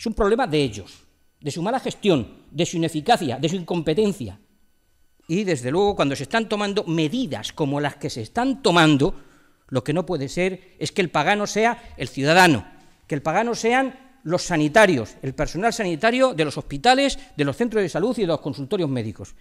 Es un problema de ellos, de su mala gestión, de su ineficacia, de su incompetencia. Y desde luego cuando se están tomando medidas como las que se están tomando, lo que no puede ser es que el pagano sea el ciudadano, que el pagano sean los sanitarios, el personal sanitario de los hospitales, de los centros de salud y de los consultorios médicos.